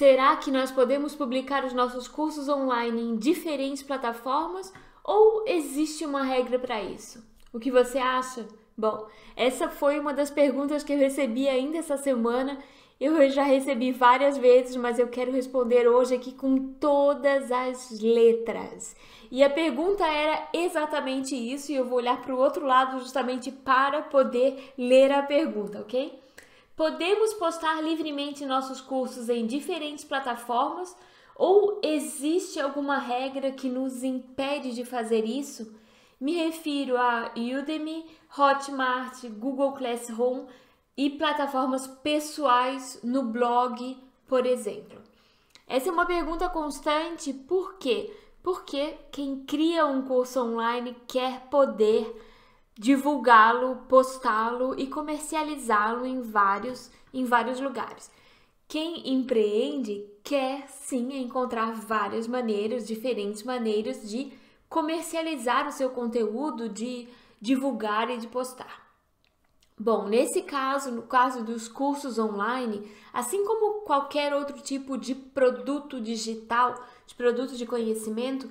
Será que nós podemos publicar os nossos cursos online em diferentes plataformas ou existe uma regra para isso? O que você acha? Bom, essa foi uma das perguntas que eu recebi ainda essa semana. Eu já recebi várias vezes, mas eu quero responder hoje aqui com todas as letras. E a pergunta era exatamente isso, e eu vou olhar para o outro lado justamente para poder ler a pergunta, ok? Podemos postar livremente nossos cursos em diferentes plataformas ou existe alguma regra que nos impede de fazer isso? Me refiro a Udemy, Hotmart, Google Classroom e plataformas pessoais no blog, por exemplo. Essa é uma pergunta constante, por quê? Porque quem cria um curso online quer poder divulgá-lo, postá-lo e comercializá-lo em vários, em vários lugares. Quem empreende quer sim encontrar várias maneiras, diferentes maneiras de comercializar o seu conteúdo, de divulgar e de postar. Bom, nesse caso, no caso dos cursos online, assim como qualquer outro tipo de produto digital, de produto de conhecimento,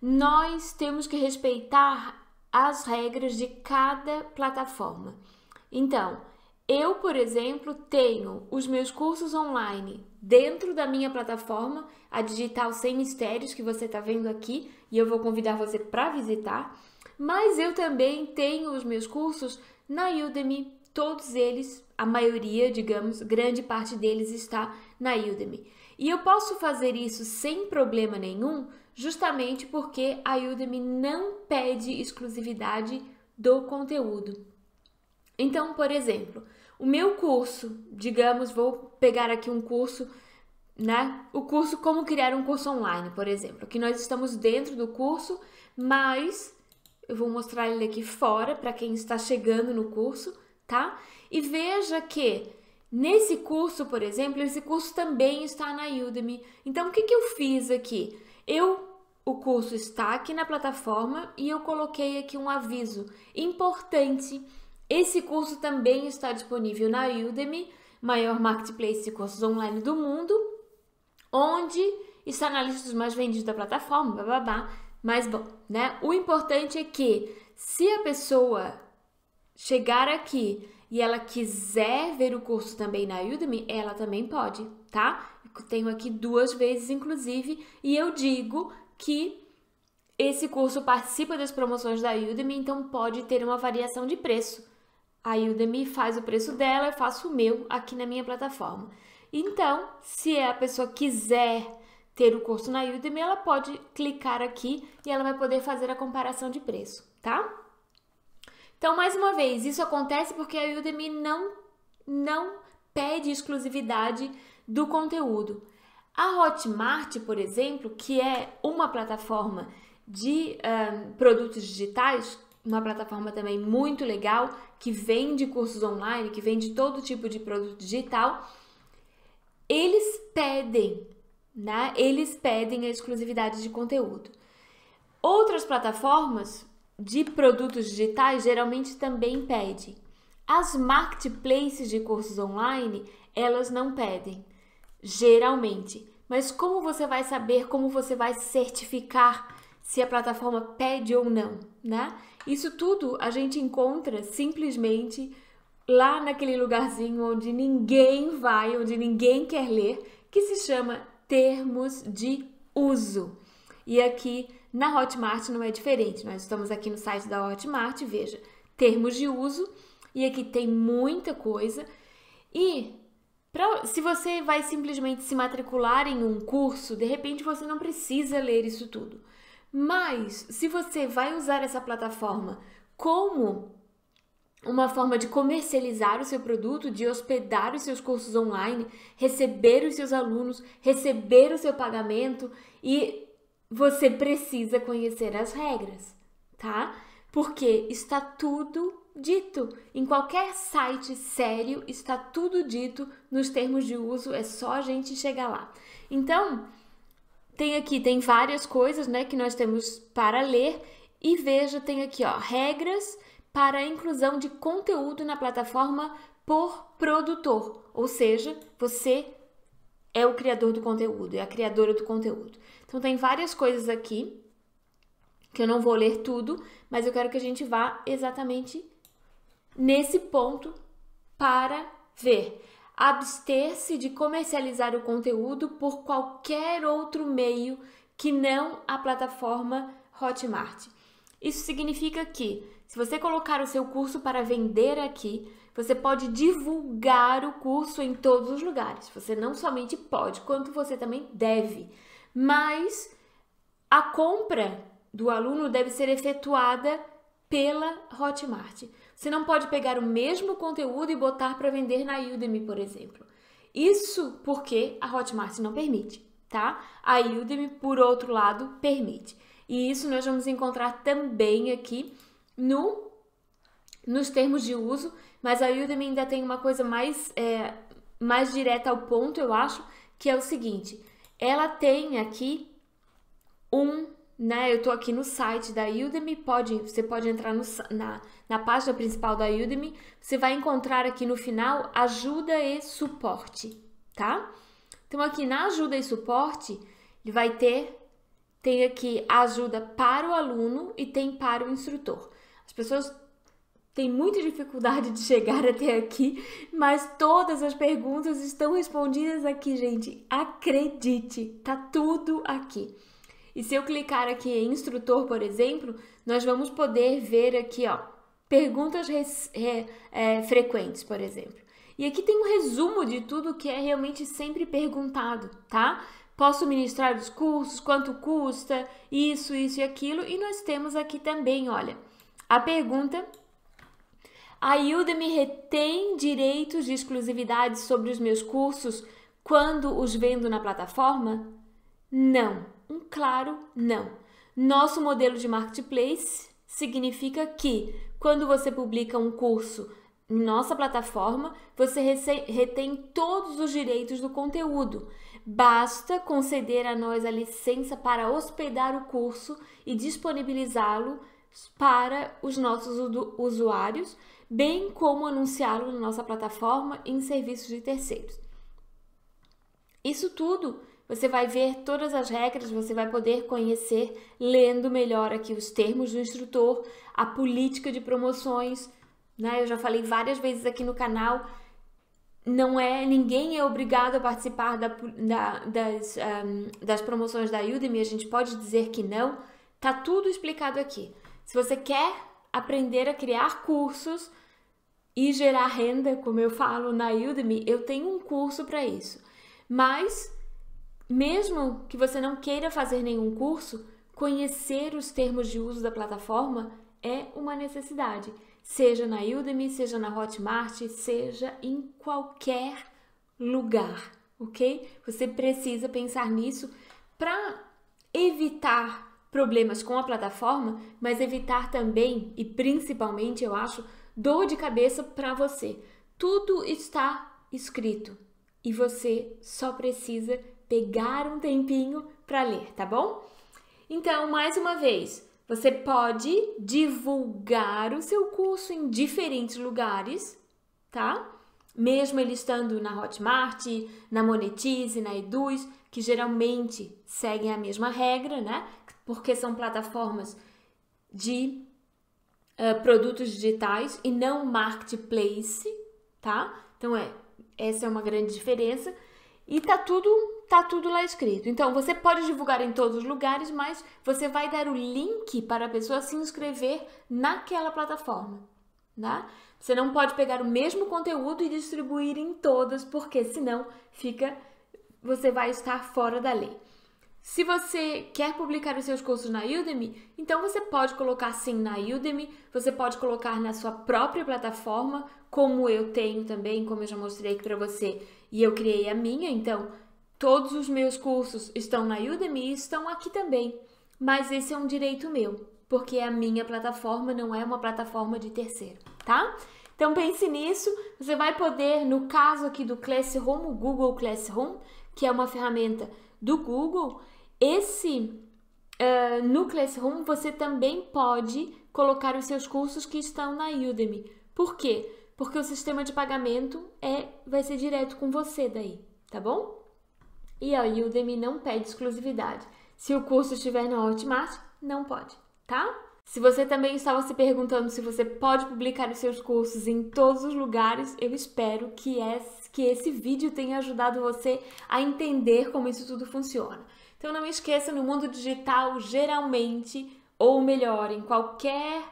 nós temos que respeitar as regras de cada plataforma. Então, eu, por exemplo, tenho os meus cursos online dentro da minha plataforma, a Digital Sem Mistérios, que você está vendo aqui, e eu vou convidar você para visitar. Mas eu também tenho os meus cursos na Udemy, todos eles, a maioria, digamos, grande parte deles está na Udemy. E eu posso fazer isso sem problema nenhum justamente porque a Udemy não pede exclusividade do conteúdo. Então, por exemplo, o meu curso, digamos, vou pegar aqui um curso, né? O curso Como Criar um Curso Online, por exemplo, que nós estamos dentro do curso, mas eu vou mostrar ele aqui fora para quem está chegando no curso, tá? E veja que nesse curso, por exemplo, esse curso também está na Udemy. Então, o que, que eu fiz aqui? Eu o curso está aqui na plataforma e eu coloquei aqui um aviso importante. Esse curso também está disponível na Udemy, maior marketplace de cursos online do mundo, onde está na lista dos mais vendidos da plataforma, babá. Mas bom, né? O importante é que se a pessoa chegar aqui e ela quiser ver o curso também na Udemy, ela também pode, tá? Tenho aqui duas vezes, inclusive, e eu digo que esse curso participa das promoções da Udemy, então pode ter uma variação de preço. A Udemy faz o preço dela, eu faço o meu aqui na minha plataforma. Então, se a pessoa quiser ter o curso na Udemy, ela pode clicar aqui e ela vai poder fazer a comparação de preço, tá? Então, mais uma vez, isso acontece porque a Udemy não, não pede exclusividade do conteúdo. A Hotmart, por exemplo, que é uma plataforma de produtos digitais, uma plataforma também muito legal que vende cursos online, que vende todo tipo de produto digital, eles pedem, né? Eles pedem a exclusividade de conteúdo. Outras plataformas de produtos digitais geralmente também pedem. As marketplaces de cursos online, elas não pedem. Geralmente. Mas como você vai saber, como você vai certificar se a plataforma pede ou não, né? Isso tudo a gente encontra simplesmente lá naquele lugarzinho onde ninguém vai, onde ninguém quer ler, que se chama termos de uso. E aqui na Hotmart não é diferente. Nós estamos aqui no site da Hotmart, veja, termos de uso, e aqui tem muita coisa. E Pra, se você vai simplesmente se matricular em um curso, de repente você não precisa ler isso tudo. Mas se você vai usar essa plataforma como uma forma de comercializar o seu produto, de hospedar os seus cursos online, receber os seus alunos, receber o seu pagamento e você precisa conhecer as regras, tá? Porque está tudo dito. Em qualquer site sério está tudo dito nos termos de uso, é só a gente chegar lá. Então, tem aqui, tem várias coisas, né, que nós temos para ler e veja, tem aqui, ó, regras para a inclusão de conteúdo na plataforma por produtor, ou seja, você é o criador do conteúdo, é a criadora do conteúdo. Então tem várias coisas aqui que eu não vou ler tudo, mas eu quero que a gente vá exatamente nesse ponto para ver. Abster-se de comercializar o conteúdo por qualquer outro meio que não a plataforma Hotmart. Isso significa que, se você colocar o seu curso para vender aqui, você pode divulgar o curso em todos os lugares. Você não somente pode, quanto você também deve. Mas a compra do aluno deve ser efetuada pela Hotmart. Você não pode pegar o mesmo conteúdo e botar para vender na Udemy, por exemplo. Isso porque a Hotmart não permite, tá? A Udemy, por outro lado, permite. E isso nós vamos encontrar também aqui no nos termos de uso, mas a Udemy ainda tem uma coisa mais, é, mais direta ao ponto, eu acho, que é o seguinte: ela tem aqui um né? Eu tô aqui no site da Udemy, pode, você pode entrar no, na, na página principal da Udemy, você vai encontrar aqui no final ajuda e suporte, tá? Então aqui na ajuda e suporte, ele vai ter tem aqui ajuda para o aluno e tem para o instrutor. As pessoas têm muita dificuldade de chegar até aqui, mas todas as perguntas estão respondidas aqui, gente. Acredite, tá tudo aqui. E se eu clicar aqui em instrutor, por exemplo, nós vamos poder ver aqui, ó, perguntas re, é, frequentes, por exemplo. E aqui tem um resumo de tudo que é realmente sempre perguntado, tá? Posso ministrar os cursos, quanto custa, isso, isso e aquilo. E nós temos aqui também, olha, a pergunta a Udemy retém direitos de exclusividade sobre os meus cursos quando os vendo na plataforma? Não um claro não. Nosso modelo de marketplace significa que quando você publica um curso em nossa plataforma, você retém todos os direitos do conteúdo. Basta conceder a nós a licença para hospedar o curso e disponibilizá-lo para os nossos usuários, bem como anunciá-lo na nossa plataforma em serviços de terceiros. Isso tudo você vai ver todas as regras, você vai poder conhecer lendo melhor aqui os termos do instrutor, a política de promoções, né? Eu já falei várias vezes aqui no canal, não é ninguém é obrigado a participar da, da, das, um, das promoções da Udemy, a gente pode dizer que não. Tá tudo explicado aqui. Se você quer aprender a criar cursos e gerar renda, como eu falo na Udemy, eu tenho um curso para isso. Mas mesmo que você não queira fazer nenhum curso, conhecer os termos de uso da plataforma é uma necessidade, seja na Udemy, seja na Hotmart, seja em qualquer lugar, ok? Você precisa pensar nisso para evitar problemas com a plataforma, mas evitar também e principalmente, eu acho, dor de cabeça para você. Tudo está escrito e você só precisa pegar um tempinho para ler, tá bom? Então, mais uma vez, você pode divulgar o seu curso em diferentes lugares, tá? Mesmo ele estando na Hotmart, na Monetize, na Eduz, que geralmente seguem a mesma regra, né? Porque são plataformas de uh, produtos digitais e não marketplace, tá? Então é, essa é uma grande diferença. E tá tudo, tá tudo lá escrito. Então, você pode divulgar em todos os lugares, mas você vai dar o link para a pessoa se inscrever naquela plataforma, tá? Você não pode pegar o mesmo conteúdo e distribuir em todas, porque senão fica você vai estar fora da lei. Se você quer publicar os seus cursos na Udemy, então você pode colocar sim na Udemy, você pode colocar na sua própria plataforma como eu tenho também, como eu já mostrei aqui para você, e eu criei a minha, então todos os meus cursos estão na Udemy e estão aqui também. Mas esse é um direito meu, porque é a minha plataforma, não é uma plataforma de terceiro, tá? Então pense nisso, você vai poder, no caso aqui do Classroom, o Google Classroom, que é uma ferramenta do Google, esse uh, no Classroom você também pode colocar os seus cursos que estão na Udemy. Por quê? porque o sistema de pagamento é vai ser direto com você daí, tá bom? E a Udemy não pede exclusividade. Se o curso estiver na Hotmart, não pode, tá? Se você também estava se perguntando se você pode publicar os seus cursos em todos os lugares, eu espero que esse, que esse vídeo tenha ajudado você a entender como isso tudo funciona. Então não esqueça, no mundo digital, geralmente, ou melhor, em qualquer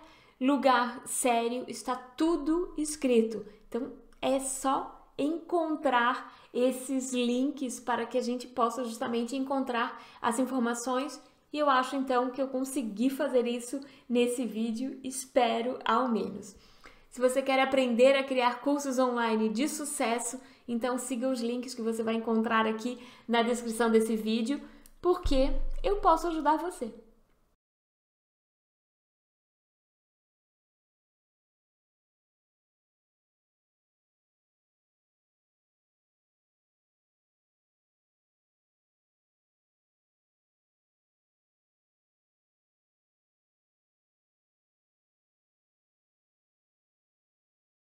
lugar sério, está tudo escrito. Então é só encontrar esses links para que a gente possa justamente encontrar as informações. E eu acho então que eu consegui fazer isso nesse vídeo, espero ao menos. Se você quer aprender a criar cursos online de sucesso, então siga os links que você vai encontrar aqui na descrição desse vídeo, porque eu posso ajudar você.